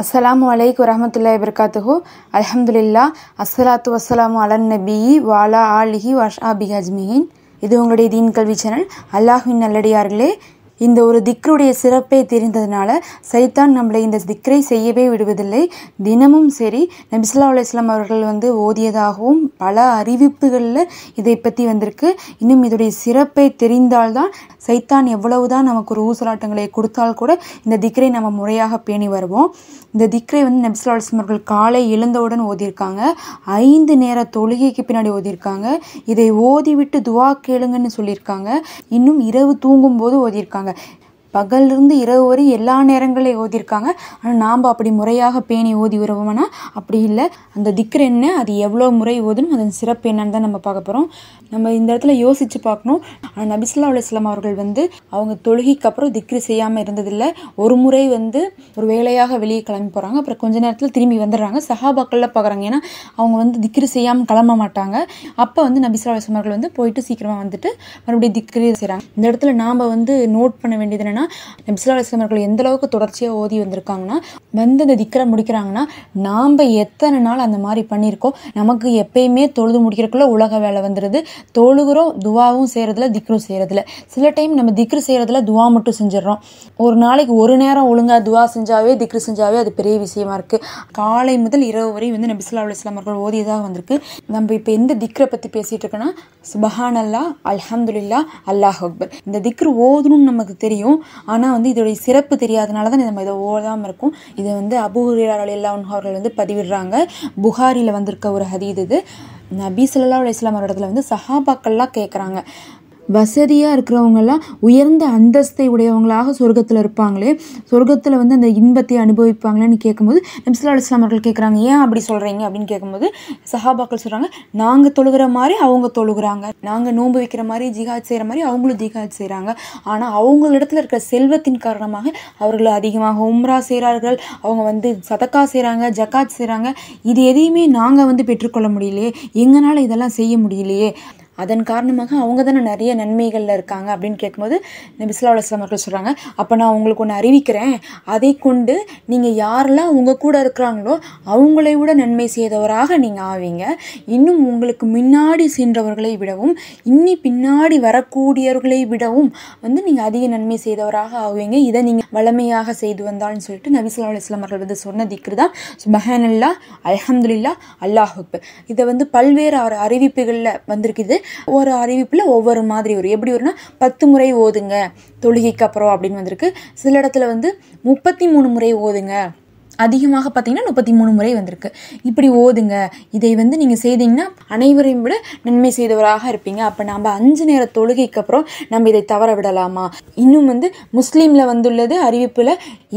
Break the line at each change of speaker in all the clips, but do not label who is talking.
அஸ்ஸலாமு அலைக்கு வரமத்துல்லா வபர்காத்துஹு அலமதுல்லா அஸ்ஸலாத்து வசலாமு அலன் நபி வாலா ஆலிஹி அபி அஜ்மியின் இது உங்களுடைய தீன் கல்வி சேனல் அல்லாஹின் நல்லடியார்களே இந்த ஒரு திக்ருடைய சிறப்பை தெரிந்ததுனால சைத்தான் நம்மளை இந்த திக்ரை செய்யவே விடுவதில்லை தினமும் சரி நபிசுல்லா அலுவலாம் அவர்கள் வந்து ஓதியதாகவும் பல அறிவிப்புகளில் இதை பற்றி வந்திருக்கு இன்னும் இதோடைய சிறப்பை தெரிந்தால்தான் சைத்தான் எவ்வளவுதான் நமக்கு ஒரு ஊசலாட்டங்களை கொடுத்தால் கூட இந்த திக்ரை நம்ம முறையாக பேணி வருவோம் இந்த திக்ரை வந்து நபிசுல்லா அலுவலாம் அவர்கள் காலை எழுந்தவுடன் ஓதியிருக்காங்க ஐந்து நேர தொழுகைக்கு பின்னாடி ஓதியிருக்காங்க இதை ஓதிவிட்டு துவா கேளுங்கன்னு சொல்லியிருக்காங்க இன்னும் இரவு தூங்கும் போது ஓதியிருக்காங்க சொல்கிறாங்க பகல்லிருந்து இரவு வரை எல்லா நேரங்களையும் ஓதியிருக்காங்க ஆனால் நாம் அப்படி முறையாக பேணி ஓதி வருவோம்னா அப்படி இல்லை அந்த திக்ர் என்ன அது எவ்வளோ முறை ஓதுன்னு அதன் சிறப்பு என்னன்னு தான் நம்ம பார்க்க போகிறோம் நம்ம இந்த இடத்துல யோசித்து பார்க்கணும் ஆனால் நபிசுல்லா அலுவலாம் அவர்கள் வந்து அவங்க தொழுகைக்கு அப்புறம் திக்ரு செய்யாமல் இருந்ததில்லை ஒரு முறை வந்து ஒரு வேலையாக வெளியே கிளம்பி போகிறாங்க அப்புறம் கொஞ்ச நேரத்தில் திரும்பி வந்துடுறாங்க சஹாபாக்களில் பார்க்குறாங்க ஏன்னா அவங்க வந்து திக்ரு செய்யாமல் கிளம்ப மாட்டாங்க அப்போ வந்து நபிசுல்லா அலுவலாம் அவர்கள் வந்து போயிட்டு சீக்கிரமாக வந்துட்டு மறுபடியும் திக்ரு செய்கிறாங்க இந்த இடத்துல நாம் வந்து நோட் பண்ண வேண்டியது என்னென்னா நபிசுல்லா அலுவலாம் அவர்கள் எந்த அளவுக்கு தொடர்ச்சியாக ஓதி வந்திருக்காங்கன்னா வந்து அந்த திக்கரை முடிக்கிறாங்கன்னா நாம் எத்தனை நாள் அந்த மாதிரி பண்ணியிருக்கோம் நமக்கு எப்பயுமே தொழுது முடிக்கிறக்குள்ள உலக வேலை வந்துடுது தொழுகிறோம் துவாவும் செய்கிறதுல திக்ரும் செய்கிறதுல சில டைம் நம்ம திக்ரு செய்கிறதுல துவா மட்டும் செஞ்சிடறோம் ஒரு நாளைக்கு ஒரு நேரம் ஒழுங்காக துவா செஞ்சாவே திக்ரு செஞ்சாவே அது பெரிய விஷயமா இருக்குது காலை முதல் இரவு வரை வந்து நபிசுல்லா அலுவலாம் அவர்கள் ஓதியதாக வந்திருக்கு நம்ம இப்போ எந்த திக்ரை பற்றி பேசிகிட்டு இருக்கோன்னா சுபஹான் அல்லா அல்ஹம்துல்லா அல்லாஹ் அக்பர் இந்த திக்ரு ஓதணும்னு நமக்கு தெரியும் ஆனால் வந்து இதோடைய சிறப்பு தெரியாதனால தான் நம்ம இதை ஓதாமல் இருக்கும் இது வந்து அபுஹுரியார் அல்லா அவர்கள் வந்து பதிவிடுறாங்க புகாரியில் வந்திருக்க ஒரு ஹதீது இது நபி சொல்லா இஸ்லாம் இடத்துல வந்து சஹாபாக்கள்லாம் கேட்குறாங்க வசதியாக இருக்கிறவங்கெல்லாம் உயர்ந்த அந்தஸ்தை உடையவங்களாக சொர்க்கத்தில் இருப்பாங்களே சொர்க்கத்தில் வந்து அந்த இன்பத்தை அனுபவிப்பாங்களேன்னு கேட்கும்போது நம்சலா அலிஸ்லாம் அவர்கள் கேட்குறாங்க ஏன் அப்படி சொல்கிறீங்க அப்படின்னு கேட்கும்போது சஹாபாக்கள் சொல்கிறாங்க நாங்கள் தொழுகிற மாதிரி அவங்க தொழுகிறாங்க நாங்கள் நோன்பு வைக்கிற மாதிரி ஜிஹாஜ் செய்கிற மாதிரி அவங்களும் ஜிஹாஜ் செய்கிறாங்க ஆனால் அவங்களிடத்தில் இருக்கிற செல்வத்தின் காரணமாக அவர்கள் அதிகமாக உம்ரா செய்கிறார்கள் அவங்க வந்து சதக்கா செய்கிறாங்க ஜக்காத் செய்கிறாங்க இது எதையுமே நாங்கள் வந்து பெற்றுக்கொள்ள முடியலையே எங்களால் இதெல்லாம் செய்ய முடியலையே அதன் காரணமாக அவங்க தானே நிறைய நன்மைகளில் இருக்காங்க அப்படின்னு கேட்கும்போது பிஸ்லா அலுவலாம் அவர்கள் சொல்கிறாங்க அப்போ நான் உங்களுக்கு ஒன்று அறிவிக்கிறேன் அதை கொண்டு நீங்கள் யாரெல்லாம் உங்கள் கூட இருக்கிறாங்களோ அவங்களை விட நன்மை செய்தவராக நீங்கள் ஆவீங்க இன்னும் உங்களுக்கு முன்னாடி சென்றவர்களை விடவும் இன்னி பின்னாடி வரக்கூடியவர்களை விடவும் வந்து நீங்கள் அதிக நன்மை செய்தவராக ஆவீங்க இதை நீங்கள் வளமையாக செய்து வந்தால்னு சொல்லிட்டு நபிசுல்லா அலுவலாம் அவர்கள் வந்து சொன்ன திக்ரு தான் அல்லா அலமதுல்லா அல்லாஹுக்கு இதை வந்து பல்வேறு அறிவிப்புகளில் வந்திருக்குது ஒரு அறிவிப்பில் ஒவ்வொரு மாதிரி வரும் எப்படி வரும்னா பத்து முறை ஓதுங்க தொழுகைக்கு அப்புறம் அப்படின்னு வந்திருக்கு சில இடத்துல வந்து முப்பத்தி மூணு முறை ஓதுங்க அதிகமாக பார்த்தீங்கன்னா முப்பத்தி மூணு முறை வந்திருக்கு இப்படி ஓதுங்க இதை வந்து நீங்கள் செய்தீங்கன்னா அனைவரையும் விட நன்மை செய்தவராக இருப்பீங்க அப்போ நம்ம அஞ்சு நேர தொழுகைக்கு அப்புறம் நம்ம இதை தவற விடலாமா இன்னும் வந்து முஸ்லீமில் வந்துள்ளது அறிவிப்பில்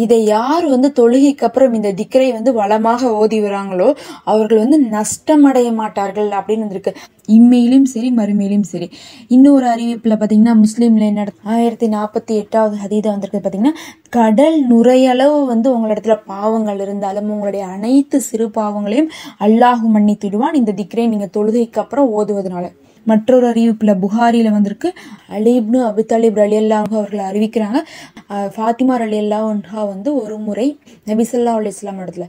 இதை யார் வந்து தொழுகைக்கு அப்புறம் இந்த திக்கரை வந்து வளமாக ஓதி வராங்களோ அவர்கள் வந்து நஷ்டமடைய மாட்டார்கள் அப்படின்னு வந்திருக்கு இம்மையிலும் சரி மறுமையிலும் சரி இன்னொரு அறிவிப்பில் பார்த்தீங்கன்னா முஸ்லீமில் என்ன ஆயிரத்தி நாற்பத்தி எட்டாவது ஹதீதை வந்திருக்கு பார்த்திங்கன்னா கடல் நுரையளவு வந்து உங்களிடத்துல பாவங்கள் இருந்தாலும் உங்களுடைய அனைத்து சிறு பாவங்களையும் அல்லாஹு மன்னித்துடுவான் இந்த திக்ரே நீங்கள் தொழுகைக்கு அப்புறம் ஓதுவதனால மற்றொரு அறிவிப்பில் புகாரியில் வந்திருக்கு அலீப்னு அலி ரலியல்லா அவர்கள் அறிவிக்கிறாங்க ஃபாத்திமா அலி ஒன்ஹா வந்து ஒரு முறை நபிசல்லா அலி இஸ்லாம் இடத்துல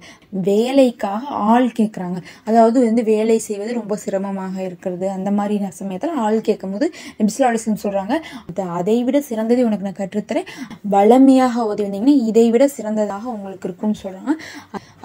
வேலைக்காக ஆள் கேட்குறாங்க அதாவது வந்து வேலை செய்வது ரொம்ப சிரமமாக இருக்கிறது அந்த மாதிரி சமயத்தில் ஆள் கேட்கும் போது நபிசல்லா அலிஸ்லாம் சொல்கிறாங்க அதை விட சிறந்ததை உனக்கு நான் கற்றுத்தரேன் வளமையாக உதவி வந்தீங்கன்னா இதை விட சிறந்ததாக உங்களுக்கு இருக்கும்னு சொல்கிறாங்க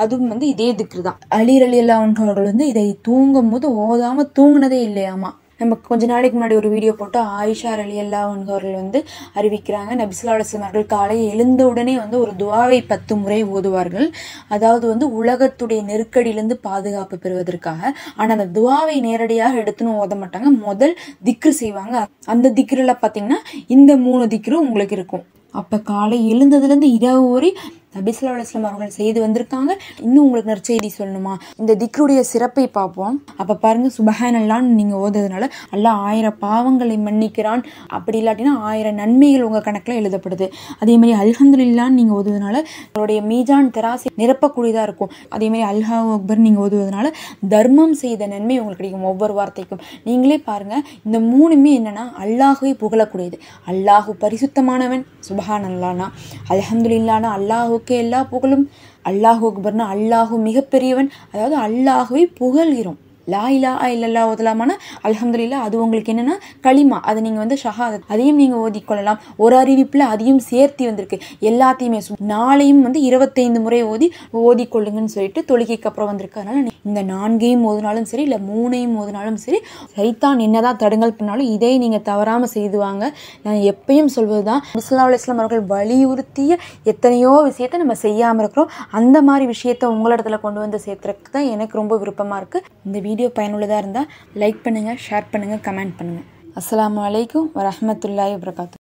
அதுவும் வந்து இதே திக்ரு தான் அலி ரலி அவர்கள் வந்து இதை தூங்கும் போது ஓதாமல் தூங்கினதே இல்லையாமா நம்ம கொஞ்ச நாளைக்கு முன்னாடி ஒரு வீடியோ போட்டு ஆயிஷா ரலியல்லா அவர்கள் வந்து அறிவிக்கிறாங்க நபிசுல்லாஸ்லம் அவர்கள் காலை எழுந்தவுடனே வந்து ஒரு துவாவை பத்து முறை ஓதுவார்கள் அதாவது வந்து உலகத்துடைய நெருக்கடியிலிருந்து பாதுகாப்பு பெறுவதற்காக ஆனால் அந்த துவாவை நேரடியாக எடுத்துன்னு ஓத மாட்டாங்க முதல் திக்ரு செய்வாங்க அந்த திக்ரில் பார்த்தீங்கன்னா இந்த மூணு திக்ரு உங்களுக்கு இருக்கும் அப்போ காலை எழுந்ததுலேருந்து இரவு வரை நபிஸ்லா அலுவலாம் அவர்கள் செய்து வந்திருக்காங்க இன்னும் உங்களுக்கு நற்செய்தி சொல்லணுமா இந்த திக்ருடைய சிறப்பை பார்ப்போம் அப்போ பாருங்கள் சுபஹானல்லான்னு நீங்கள் ஓதுறதுனால அல்ல ஆயிரம் பாவங்களை மன்னிக்கிறான் அப்படி இல்லாட்டினா ஆயிரம் நன்மைகள் உங்கள் கணக்கில் எழுதப்படுது அதே மாதிரி அல்ஹந்துல்லான்னு நீங்கள் ஓதுவதனால உங்களுடைய மீஜான் தெராசி நிரப்பக்கூடியதாக இருக்கும் அதே மாதிரி அல்ஹா அக்பர் நீங்கள் ஓதுவதனால தர்மம் செய்த நன்மை உங்களுக்கு கிடைக்கும் ஒவ்வொரு வார்த்தைக்கும் நீங்களே பாருங்கள் இந்த மூணுமே என்னென்னா அல்லாஹுவை புகழக்கூடியது அல்லாஹு பரிசுத்தமானவன் சுபஹான் அல்லானா அல்ஹந்துல்லானா அல்லாஹு அவனுக்கு எல்லா புகழும் அல்லாஹு அக்பர்னா அல்லாஹு மிகப்பெரியவன் அதாவது அல்லாஹுவை புகழ்கிறோம் லாயிலா இல்லல்லா ஓதலாமான அலமதுல்லா அது உங்களுக்கு என்னென்னா களிமா அதை நீங்கள் வந்து ஷஹாதத் அதையும் நீங்கள் ஓதிக்கொள்ளலாம் ஒரு அறிவிப்பில் அதையும் சேர்த்து வந்திருக்கு எல்லாத்தையுமே நாளையும் வந்து இருபத்தைந்து முறை ஓதி ஓதிக்கொள்ளுங்கன்னு சொல்லிட்டு தொழுகைக்கு அப்புறம் வந்திருக்கு அதனால் இந்த நான்கையும் ஓதுனாலும் சரி இல்லை மூணையும் ஓதுனாலும் சரி சைத்தான் என்னதான் தடுங்கள் பண்ணாலும் இதை நீங்கள் தவறாமல் செய்துவாங்க நான் எப்பயும் சொல்வது தான் முஸ்லா இஸ்லாம் அவர்கள் வலியுறுத்திய எத்தனையோ விஷயத்தை நம்ம செய்யாமல் இருக்கிறோம் அந்த மாதிரி விஷயத்தை உங்களிடத்துல கொண்டு வந்து சேர்த்துறதுக்கு தான் எனக்கு ரொம்ப விருப்பமாக இருக்குது இந்த வீடியோ வீடியோ பயனுள்ளதாக இருந்தால் லைக் பண்ணுங்கள் ஷேர் பண்ணுங்கள் கமெண்ட் பண்ணுங்கள் அஸ்லாம் வலைக்கும் வரமத்துல்லாய் வரகாத்து